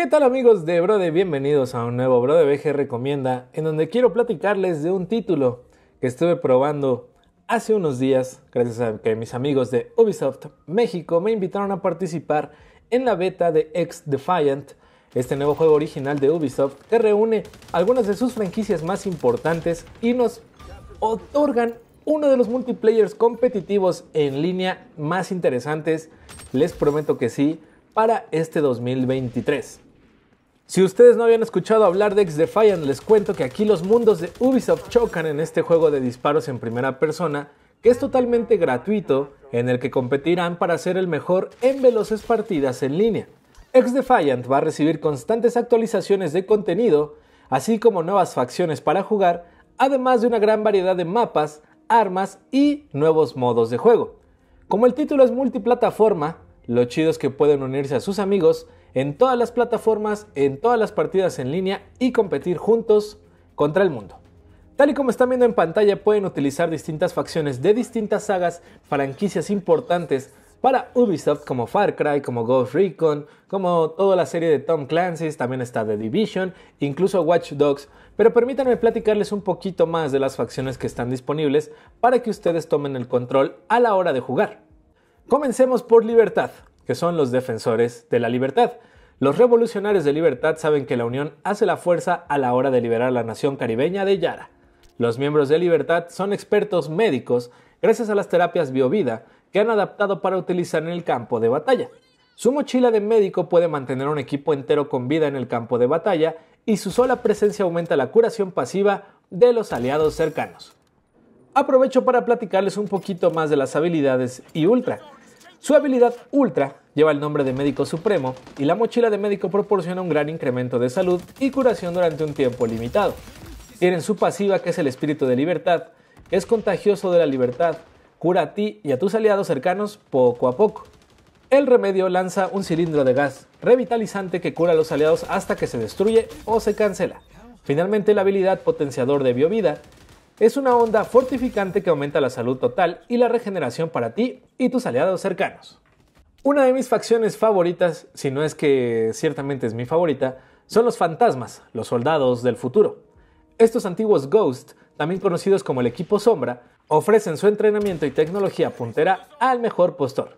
¿Qué tal amigos de Brode? Bienvenidos a un nuevo Brode BG Recomienda, en donde quiero platicarles de un título que estuve probando hace unos días, gracias a que mis amigos de Ubisoft México me invitaron a participar en la beta de X Defiant, este nuevo juego original de Ubisoft que reúne algunas de sus franquicias más importantes y nos otorgan uno de los multiplayers competitivos en línea más interesantes, les prometo que sí, para este 2023. Si ustedes no habían escuchado hablar de X Defiant, les cuento que aquí los mundos de Ubisoft chocan en este juego de disparos en primera persona, que es totalmente gratuito, en el que competirán para ser el mejor en veloces partidas en línea. X Defiant va a recibir constantes actualizaciones de contenido, así como nuevas facciones para jugar, además de una gran variedad de mapas, armas y nuevos modos de juego. Como el título es multiplataforma, lo chido es que pueden unirse a sus amigos en todas las plataformas, en todas las partidas en línea y competir juntos contra el mundo. Tal y como están viendo en pantalla, pueden utilizar distintas facciones de distintas sagas, franquicias importantes para Ubisoft como Far Cry, como Ghost Recon, como toda la serie de Tom Clancy's, también está The Division, incluso Watch Dogs, pero permítanme platicarles un poquito más de las facciones que están disponibles para que ustedes tomen el control a la hora de jugar. Comencemos por Libertad, que son los defensores de la libertad. Los revolucionarios de libertad saben que la unión hace la fuerza a la hora de liberar la nación caribeña de Yara. Los miembros de libertad son expertos médicos gracias a las terapias biovida que han adaptado para utilizar en el campo de batalla. Su mochila de médico puede mantener un equipo entero con vida en el campo de batalla y su sola presencia aumenta la curación pasiva de los aliados cercanos. Aprovecho para platicarles un poquito más de las habilidades y Ultra. Su habilidad Ultra Lleva el nombre de médico supremo y la mochila de médico proporciona un gran incremento de salud y curación durante un tiempo limitado. Tienen su pasiva que es el espíritu de libertad, es contagioso de la libertad, cura a ti y a tus aliados cercanos poco a poco. El remedio lanza un cilindro de gas revitalizante que cura a los aliados hasta que se destruye o se cancela. Finalmente, la habilidad potenciador de biovida es una onda fortificante que aumenta la salud total y la regeneración para ti y tus aliados cercanos. Una de mis facciones favoritas, si no es que ciertamente es mi favorita, son los fantasmas, los soldados del futuro. Estos antiguos Ghosts, también conocidos como el equipo sombra, ofrecen su entrenamiento y tecnología puntera al mejor postor.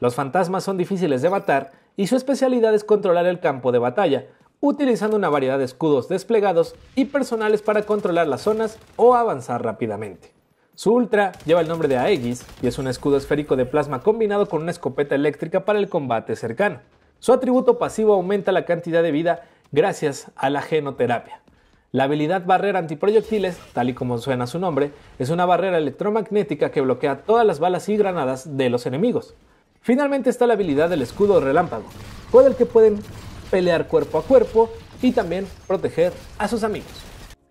Los fantasmas son difíciles de matar y su especialidad es controlar el campo de batalla, utilizando una variedad de escudos desplegados y personales para controlar las zonas o avanzar rápidamente. Su Ultra lleva el nombre de Aegis y es un escudo esférico de plasma combinado con una escopeta eléctrica para el combate cercano. Su atributo pasivo aumenta la cantidad de vida gracias a la genoterapia. La habilidad barrera antiproyectiles, tal y como suena su nombre, es una barrera electromagnética que bloquea todas las balas y granadas de los enemigos. Finalmente está la habilidad del escudo relámpago, con el que pueden pelear cuerpo a cuerpo y también proteger a sus amigos.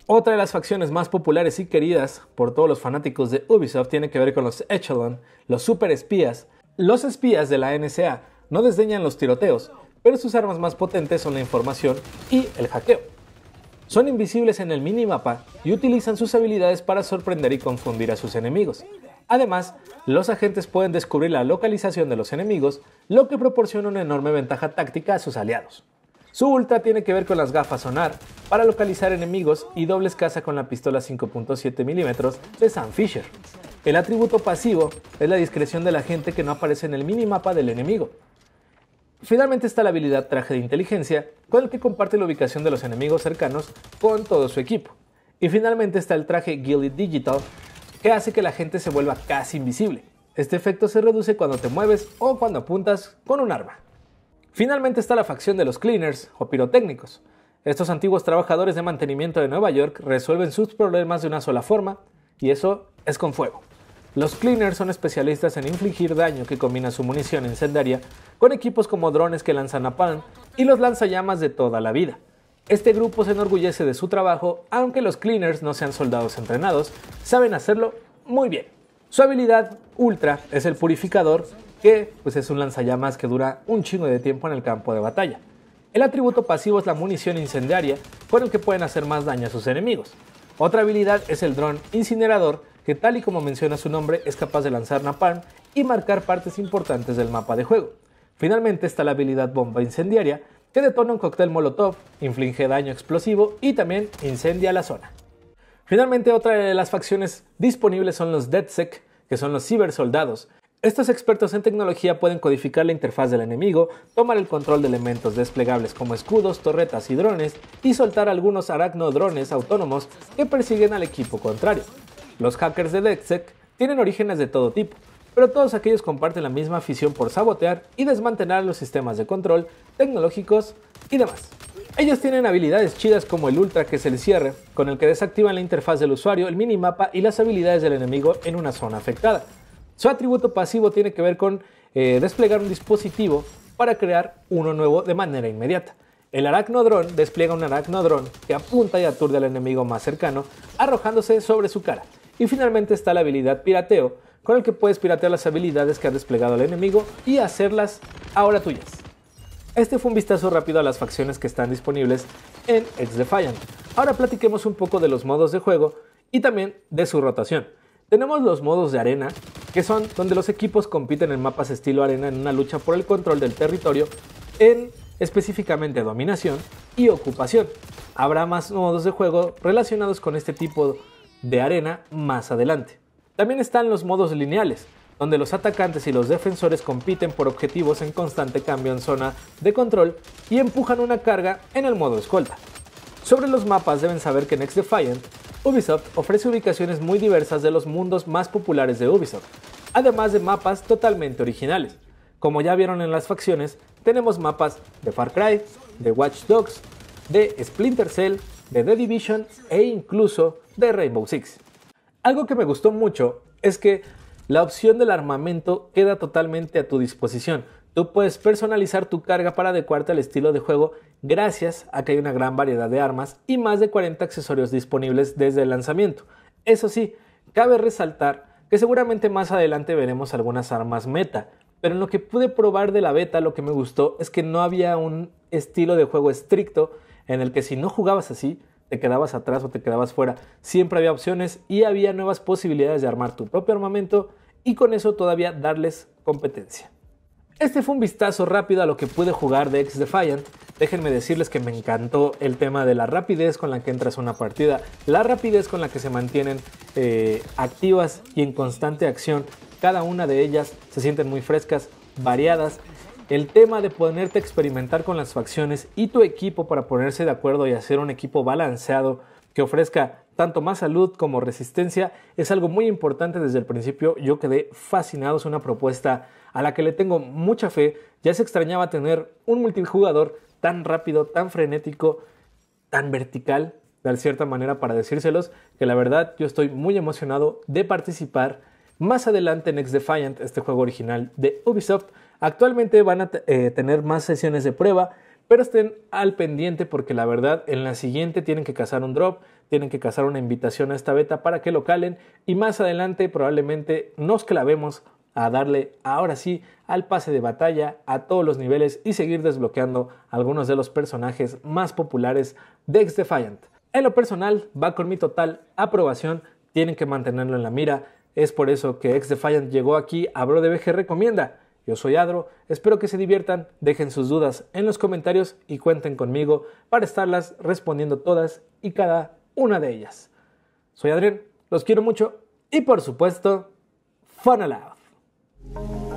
Otra de las facciones más populares y queridas por todos los fanáticos de Ubisoft tiene que ver con los Echelon, los superespías. Los espías de la NSA no desdeñan los tiroteos, pero sus armas más potentes son la información y el hackeo. Son invisibles en el minimapa y utilizan sus habilidades para sorprender y confundir a sus enemigos. Además, los agentes pueden descubrir la localización de los enemigos, lo que proporciona una enorme ventaja táctica a sus aliados. Su ultra tiene que ver con las gafas sonar para localizar enemigos y dobles caza con la pistola 5.7 mm de Sam Fisher. El atributo pasivo es la discreción de la gente que no aparece en el minimapa del enemigo. Finalmente está la habilidad traje de inteligencia, con el que comparte la ubicación de los enemigos cercanos con todo su equipo. Y finalmente está el traje Gilded Digital, que hace que la gente se vuelva casi invisible. Este efecto se reduce cuando te mueves o cuando apuntas con un arma. Finalmente está la facción de los cleaners o pirotécnicos. Estos antiguos trabajadores de mantenimiento de Nueva York resuelven sus problemas de una sola forma, y eso es con fuego. Los cleaners son especialistas en infligir daño que combina su munición incendiaria con equipos como drones que lanzan napalm y los lanzallamas de toda la vida. Este grupo se enorgullece de su trabajo, aunque los cleaners no sean soldados entrenados, saben hacerlo muy bien. Su habilidad ultra es el purificador que pues, es un lanzallamas que dura un chingo de tiempo en el campo de batalla. El atributo pasivo es la munición incendiaria, con el que pueden hacer más daño a sus enemigos. Otra habilidad es el dron incinerador, que tal y como menciona su nombre es capaz de lanzar napalm y marcar partes importantes del mapa de juego. Finalmente está la habilidad bomba incendiaria, que detona un cóctel molotov, inflige daño explosivo y también incendia la zona. Finalmente, otra de las facciones disponibles son los deadsec que son los cibersoldados, estos expertos en tecnología pueden codificar la interfaz del enemigo, tomar el control de elementos desplegables como escudos, torretas y drones, y soltar algunos aracnodrones autónomos que persiguen al equipo contrario. Los hackers de DedSec tienen orígenes de todo tipo, pero todos aquellos comparten la misma afición por sabotear y desmantelar los sistemas de control, tecnológicos y demás. Ellos tienen habilidades chidas como el Ultra que es el cierre, con el que desactivan la interfaz del usuario, el minimapa y las habilidades del enemigo en una zona afectada. Su atributo pasivo tiene que ver con eh, desplegar un dispositivo para crear uno nuevo de manera inmediata. El aracnodrón despliega un aracnodrón que apunta y aturde al enemigo más cercano, arrojándose sobre su cara. Y finalmente está la habilidad pirateo, con el que puedes piratear las habilidades que ha desplegado el enemigo y hacerlas ahora tuyas. Este fue un vistazo rápido a las facciones que están disponibles en X Defiant. Ahora platiquemos un poco de los modos de juego y también de su rotación. Tenemos los modos de arena, que son donde los equipos compiten en mapas estilo arena en una lucha por el control del territorio en específicamente dominación y ocupación. Habrá más modos de juego relacionados con este tipo de arena más adelante. También están los modos lineales, donde los atacantes y los defensores compiten por objetivos en constante cambio en zona de control y empujan una carga en el modo escolta. Sobre los mapas deben saber que Next Defiant Ubisoft ofrece ubicaciones muy diversas de los mundos más populares de Ubisoft, además de mapas totalmente originales. Como ya vieron en las facciones, tenemos mapas de Far Cry, de Watch Dogs, de Splinter Cell, de The Division e incluso de Rainbow Six. Algo que me gustó mucho es que la opción del armamento queda totalmente a tu disposición. Tú puedes personalizar tu carga para adecuarte al estilo de juego gracias a que hay una gran variedad de armas y más de 40 accesorios disponibles desde el lanzamiento. Eso sí, cabe resaltar que seguramente más adelante veremos algunas armas meta, pero en lo que pude probar de la beta lo que me gustó es que no había un estilo de juego estricto en el que si no jugabas así, te quedabas atrás o te quedabas fuera. Siempre había opciones y había nuevas posibilidades de armar tu propio armamento y con eso todavía darles competencia. Este fue un vistazo rápido a lo que pude jugar de X Defiant. Déjenme decirles que me encantó el tema de la rapidez con la que entras a una partida, la rapidez con la que se mantienen eh, activas y en constante acción. Cada una de ellas se sienten muy frescas, variadas el tema de ponerte a experimentar con las facciones y tu equipo para ponerse de acuerdo y hacer un equipo balanceado que ofrezca tanto más salud como resistencia es algo muy importante desde el principio. Yo quedé fascinado, es una propuesta a la que le tengo mucha fe. Ya se extrañaba tener un multijugador tan rápido, tan frenético, tan vertical, de cierta manera para decírselos, que la verdad yo estoy muy emocionado de participar más adelante en X Defiant, este juego original de Ubisoft. Actualmente van a eh, tener más sesiones de prueba, pero estén al pendiente porque la verdad en la siguiente tienen que cazar un drop, tienen que cazar una invitación a esta beta para que lo calen y más adelante probablemente nos clavemos a darle ahora sí al pase de batalla a todos los niveles y seguir desbloqueando algunos de los personajes más populares de X Defiant. En lo personal va con mi total aprobación, tienen que mantenerlo en la mira, es por eso que Ex Defiant llegó aquí a Bro de Recomienda. Yo soy Adro, espero que se diviertan, dejen sus dudas en los comentarios y cuenten conmigo para estarlas respondiendo todas y cada una de ellas. Soy Adrián, los quiero mucho y por supuesto, Fun Aloud.